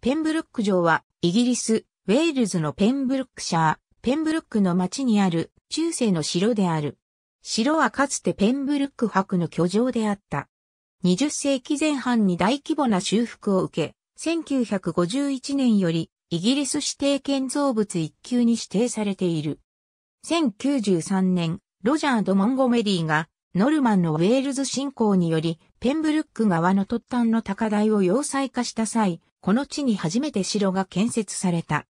ペンブルック城は、イギリス、ウェールズのペンブルックシャー、ペンブルックの町にある、中世の城である。城はかつてペンブルック博の居城であった。20世紀前半に大規模な修復を受け、1951年よりイギリス指定建造物一級に指定されている。1093年、ロジャー・ド・モンゴメリーがノルマンのウェールズ侵攻により、ペンブルック側の突端の高台を要塞化した際、この地に初めて城が建設された。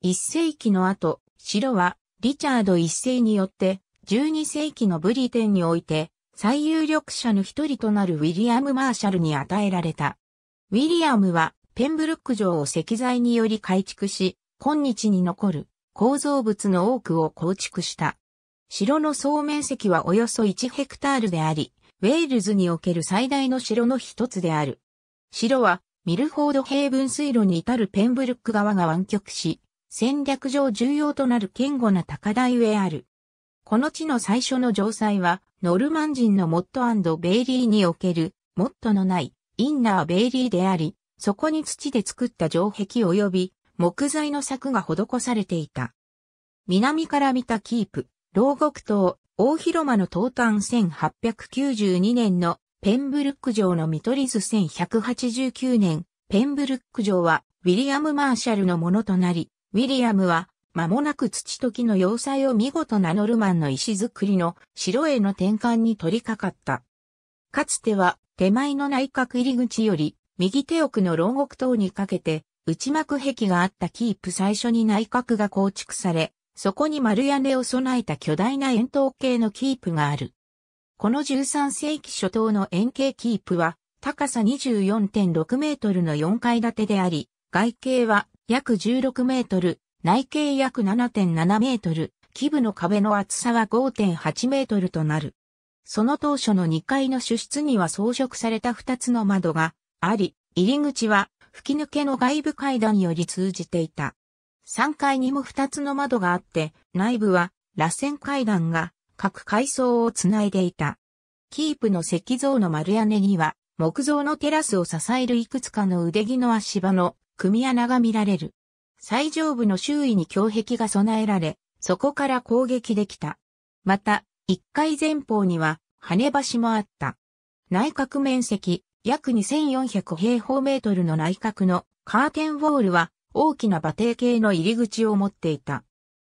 一世紀の後、城はリチャード一世によって12世紀のブリテンにおいて最有力者の一人となるウィリアム・マーシャルに与えられた。ウィリアムはペンブルック城を石材により改築し、今日に残る構造物の多くを構築した。城の総面積はおよそ1ヘクタールであり、ウェールズにおける最大の城の一つである。城は、ミルフォード平分水路に至るペンブルック川が湾曲し、戦略上重要となる堅固な高台へある。この地の最初の城塞は、ノルマン人のモットベイリーにおける、モットのないインナーベイリーであり、そこに土で作った城壁及び木材の柵が施されていた。南から見たキープ、牢獄島、大広間の東端1892年のペンブルック城の見取り図1189年、ペンブルック城はウィリアム・マーシャルのものとなり、ウィリアムは間もなく土時の要塞を見事なノルマンの石造りの城への転換に取り掛かった。かつては手前の内閣入り口より右手奥の牢獄島にかけて内幕壁があったキープ最初に内閣が構築され、そこに丸屋根を備えた巨大な円筒形のキープがある。この13世紀初頭の円形キープは、高さ24.6メートルの4階建てであり、外形は約16メートル、内径約7.7メートル、基部の壁の厚さは5.8メートルとなる。その当初の2階の主室には装飾された2つの窓があり、入り口は吹き抜けの外部階段より通じていた。3階にも2つの窓があって、内部は螺旋階段が各階層をつないでいた。キープの石像の丸屋根には、木造のテラスを支えるいくつかの腕木の足場の組穴が見られる。最上部の周囲に胸壁が備えられ、そこから攻撃できた。また、1階前方には、跳ね橋もあった。内角面積、約2400平方メートルの内角のカーテンウォールは大きな馬蹄形の入り口を持っていた。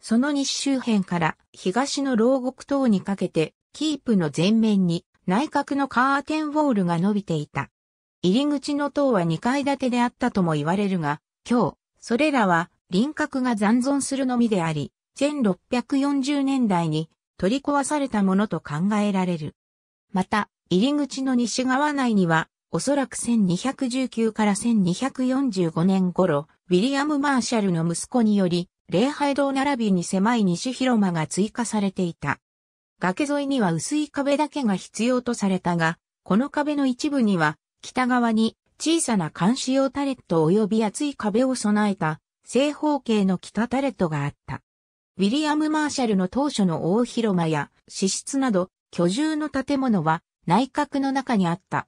その西周辺から東の牢獄等にかけて、キープの前面に内角のカーテンウォールが伸びていた。入り口の塔は2階建てであったとも言われるが、今日、それらは輪郭が残存するのみであり、1640年代に取り壊されたものと考えられる。また、入り口の西側内には、おそらく1219から1245年頃、ウィリアム・マーシャルの息子により、礼拝堂並びに狭い西広間が追加されていた。崖沿いには薄い壁だけが必要とされたが、この壁の一部には、北側に小さな監視用タレット及び厚い壁を備えた正方形の北タレットがあった。ウィリアム・マーシャルの当初の大広間や支室など居住の建物は内閣の中にあった。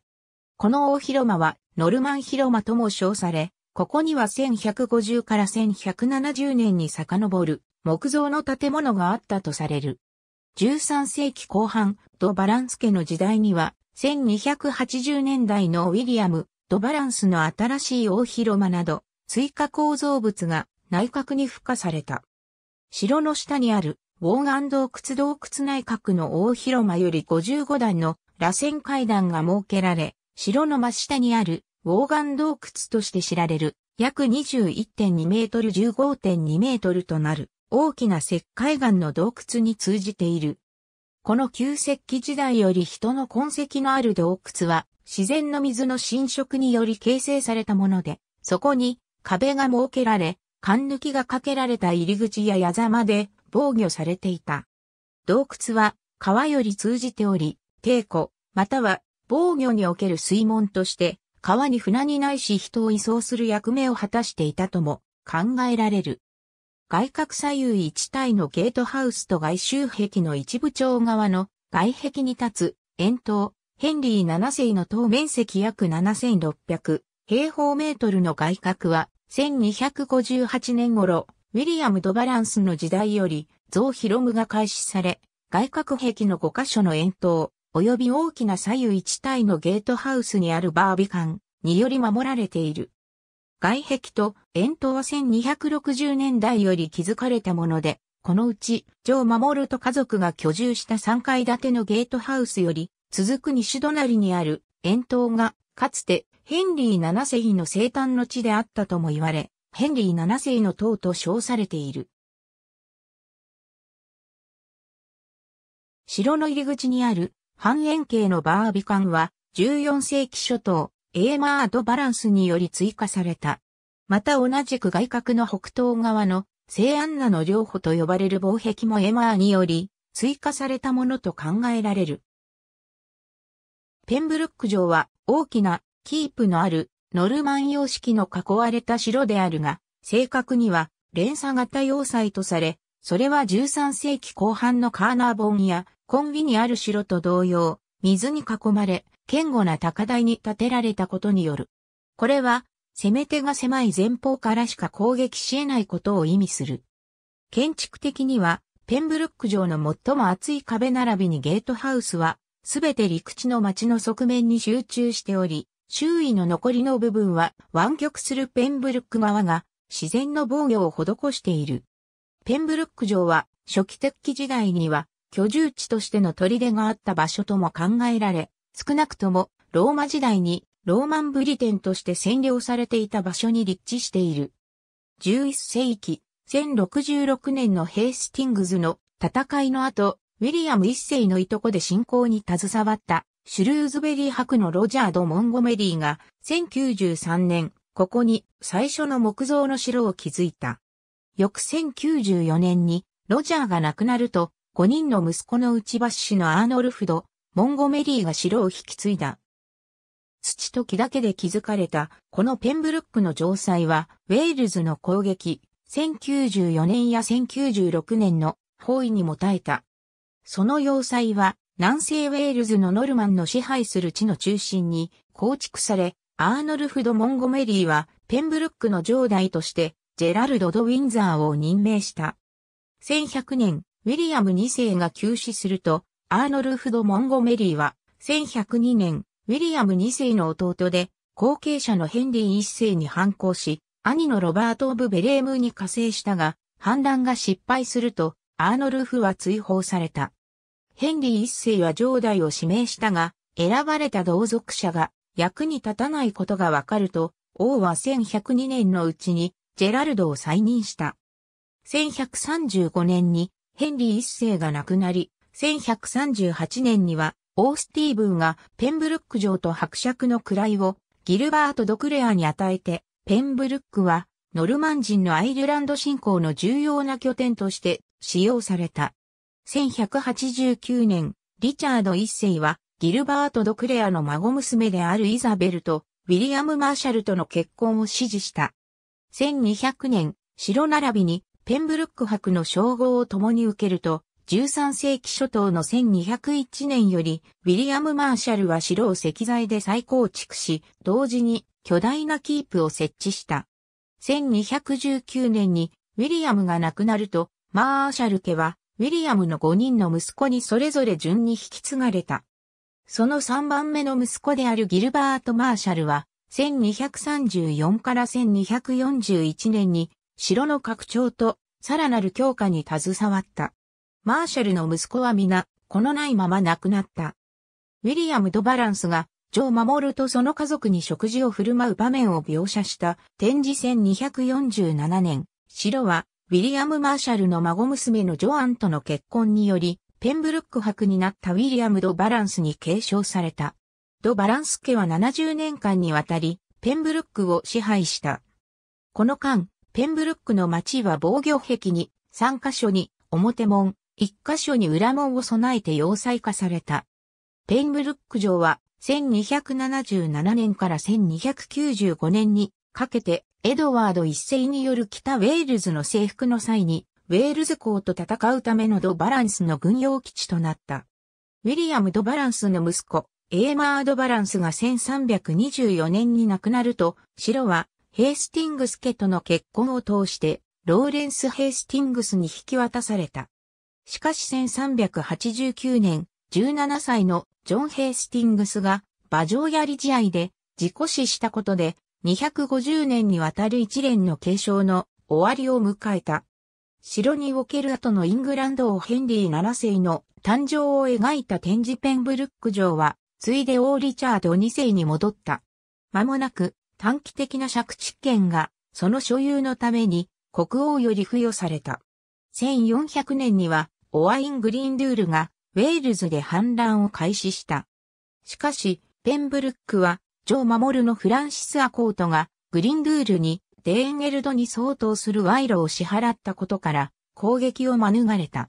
この大広間はノルマン広間とも称され、ここには1150から1170年に遡る木造の建物があったとされる。13世紀後半、ド・バランス家の時代には、1280年代のウィリアム・ド・バランスの新しい大広間など、追加構造物が内閣に付加された。城の下にある、ウォーガン洞窟洞窟内閣の大広間より55段の螺旋階段が設けられ、城の真下にあるウォーガン洞窟として知られる、約21.2メートル15.2メートルとなる、大きな石灰岩の洞窟に通じている。この旧石器時代より人の痕跡のある洞窟は、自然の水の浸食により形成されたもので、そこに壁が設けられ、缶抜きがかけられた入り口や矢座まで防御されていた。洞窟は川より通じており、抵抗、または防御における水門として川に船にないし人を移送する役目を果たしていたとも考えられる。外角左右一体のゲートハウスと外周壁の一部長側の外壁に立つ円筒、ヘンリー7世の等面積約7600平方メートルの外角は1258年頃、ウィリアム・ドバランスの時代より、増広夢が開始され、外角壁の5カ所の円筒、及び大きな左右一体のゲートハウスにあるバービ館により守られている。外壁と円筒は1260年代より築かれたもので、このうち、ジョー・マモルと家族が居住した3階建てのゲートハウスより、続く西隣にある円筒が、かつてヘンリー7世の生誕の地であったとも言われ、ヘンリー7世の塔と称されている。城の入り口にある半円形のバービカンは14世紀初頭、エーマードバランスにより追加された。また同じく外角の北東側の聖安ナの両方と呼ばれる防壁もエマーにより追加されたものと考えられる。ペンブルック城は大きなキープのあるノルマン様式の囲われた城であるが、正確には連鎖型要塞とされ、それは13世紀後半のカーナーボンやコンビニある城と同様、水に囲まれ、堅固な高台に建てられたことによる。これは、攻め手が狭い前方からしか攻撃し得ないことを意味する。建築的には、ペンブルック城の最も厚い壁並びにゲートハウスは、すべて陸地の町の側面に集中しており、周囲の残りの部分は湾曲するペンブルック側が自然の防御を施している。ペンブルック城は初期鉄器時代には居住地としての砦があった場所とも考えられ、少なくともローマ時代にローマンブリテンとして占領されていた場所に立地している。11世紀、1066年のヘイスティングズの戦いの後、ウィリアム一世のいとこで信仰に携わったシュルーズベリー博のロジャード・モンゴメリーが1093年、ここに最初の木造の城を築いた。翌1094年にロジャーが亡くなると、5人の息子の内橋氏のアーノルフド、モンゴメリーが城を引き継いだ。土と木だけで築かれた、このペンブルックの城塞は、ウェールズの攻撃、1094年や1096年の包囲にも耐えた。その要塞は、南西ウェールズのノルマンの支配する地の中心に構築され、アーノルフド・モンゴメリーは、ペンブルックの城代として、ジェラルド・ド・ウィンザーを任命した。1100年、ウィリアム2世が急死すると、アーノルフド・モンゴメリーは、1102年、ウィリアム2世の弟で、後継者のヘンリー1世に反抗し、兄のロバート・オブ・ベレームに加勢したが、反乱が失敗すると、アーノルフは追放された。ヘンリー1世は上代を指名したが、選ばれた同族者が役に立たないことがわかると、王は1102年のうちにジェラルドを再任した。1135年にヘンリー一世が亡くなり、1138年には、オースティーブンがペンブルック城と伯爵の位をギルバート・ドクレアに与えて、ペンブルックはノルマン人のアイルランド侵攻の重要な拠点として使用された。1189年、リチャード一世はギルバート・ドクレアの孫娘であるイザベルとウィリアム・マーシャルとの結婚を支持した。1200年、城並びにテンブルック博の称号を共に受けると、13世紀初頭の1201年より、ウィリアム・マーシャルは城を石材で再構築し、同時に巨大なキープを設置した。1219年にウィリアムが亡くなると、マーシャル家は、ウィリアムの5人の息子にそれぞれ順に引き継がれた。その3番目の息子であるギルバート・マーシャルは、1234から1241年に城の拡張とさらなる強化に携わった。マーシャルの息子は皆、このないまま亡くなった。ウィリアム・ド・バランスが、ジョー・マモルとその家族に食事を振る舞う場面を描写した展示戦247年、城は、ウィリアム・マーシャルの孫娘のジョアンとの結婚により、ペンブルック博になったウィリアム・ド・バランスに継承された。ド・バランス家は70年間にわたり、ペンブルックを支配した。この間、ペンブルックの町は防御壁に3カ所に表門、1カ所に裏門を備えて要塞化された。ペンブルック城は1277年から1295年にかけてエドワード一世による北ウェールズの征服の際にウェールズ公と戦うためのド・バランスの軍用基地となった。ウィリアム・ド・バランスの息子、エーマー・ド・バランスが1324年に亡くなると、城はヘースティングス家との結婚を通して、ローレンス・ヘースティングスに引き渡された。しかし1389年、17歳のジョン・ヘースティングスが、馬上槍試合で、事故死したことで、250年にわたる一連の継承の終わりを迎えた。城における後のイングランド王ヘンリー7世の誕生を描いた展示ペンブルック城は、ついで王リチャード2世に戻った。間もなく、短期的な借地権が、その所有のために、国王より付与された。1400年には、オワイン・グリーンドゥールが、ウェールズで反乱を開始した。しかし、ペンブルックは、ジョー・マモルのフランシス・アコートが、グリーンドゥールに、デーンエルドに相当する賄賂を支払ったことから、攻撃を免れた。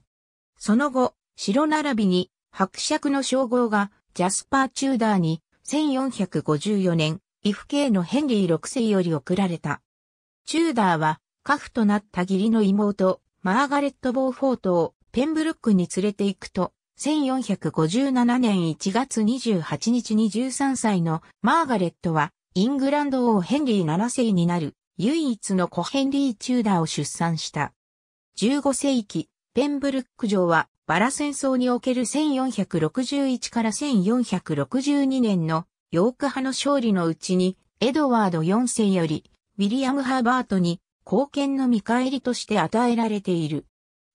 その後、城並びに、伯爵の称号が、ジャスパー・チューダーに、1454年、イフ系のヘンリー6世より贈られた。チューダーは、家父となった義理の妹、マーガレット・ボーフォートをペンブルックに連れて行くと、1457年1月28日に13歳のマーガレットは、イングランド王ヘンリー7世になる、唯一の子ヘンリー・チューダーを出産した。15世紀、ペンブルック城は、バラ戦争における1461から1462年のヨーク派の勝利のうちに、エドワード4世より、ウィリアム・ハーバートに、貢献の見返りとして与えられている。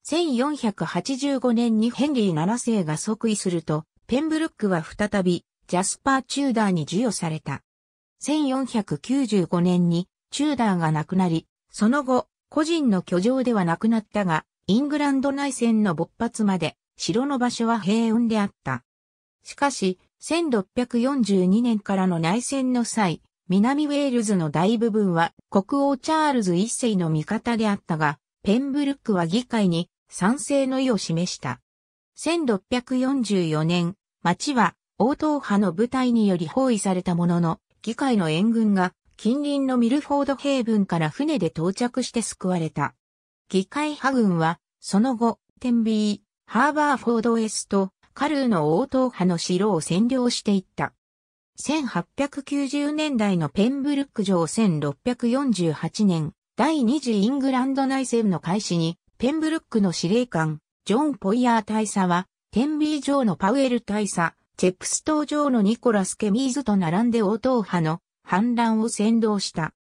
1485年にヘンリー7世が即位すると、ペンブルックは再び、ジャスパー・チューダーに授与された。1495年に、チューダーが亡くなり、その後、個人の居城ではなくなったが、イングランド内戦の勃発まで、城の場所は平穏であった。しかし、1642年からの内戦の際、南ウェールズの大部分は国王チャールズ一世の味方であったが、ペンブルックは議会に賛成の意を示した。1644年、町は王党派の部隊により包囲されたものの、議会の援軍が近隣のミルフォード平分から船で到着して救われた。議会派軍は、その後、テンビー、ハーバーフォードウエスト、カルーの王党派の城を占領していった。1890年代のペンブルック城1648年、第2次イングランド内戦の開始に、ペンブルックの司令官、ジョン・ポイヤー大佐は、テンビー城のパウエル大佐、チェプストー城のニコラス・ケミーズと並んで応答派の反乱を先導した。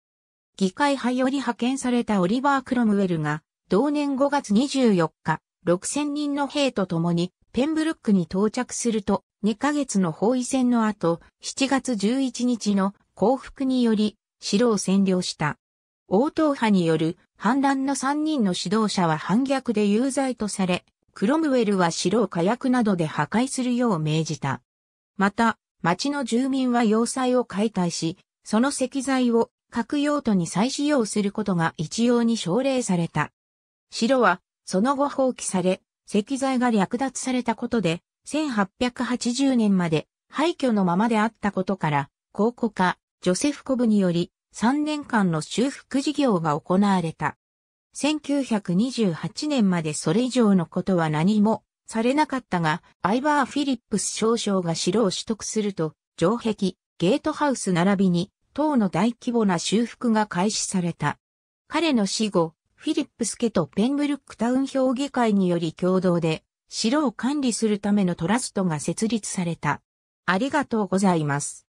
議会派より派遣されたオリバー・クロムウェルが、同年5月24日、6000人の兵と共に、ペンブルックに到着すると、2ヶ月の包囲戦の後、7月11日の降伏により、城を占領した。王党派による反乱の3人の指導者は反逆で有罪とされ、クロムウェルは城を火薬などで破壊するよう命じた。また、町の住民は要塞を解体し、その石材を核用途に再使用することが一様に奨励された。城は、その後放棄され、石材が略奪されたことで、1880年まで廃墟のままであったことから、考古家、ジョセフ・コブにより、3年間の修復事業が行われた。1928年までそれ以上のことは何もされなかったが、アイバー・フィリップス少将が城を取得すると、城壁、ゲートハウス並びに、塔の大規模な修復が開始された。彼の死後、フィリップス家とペンブルックタウン評議会により共同で、城を管理するためのトラストが設立された。ありがとうございます。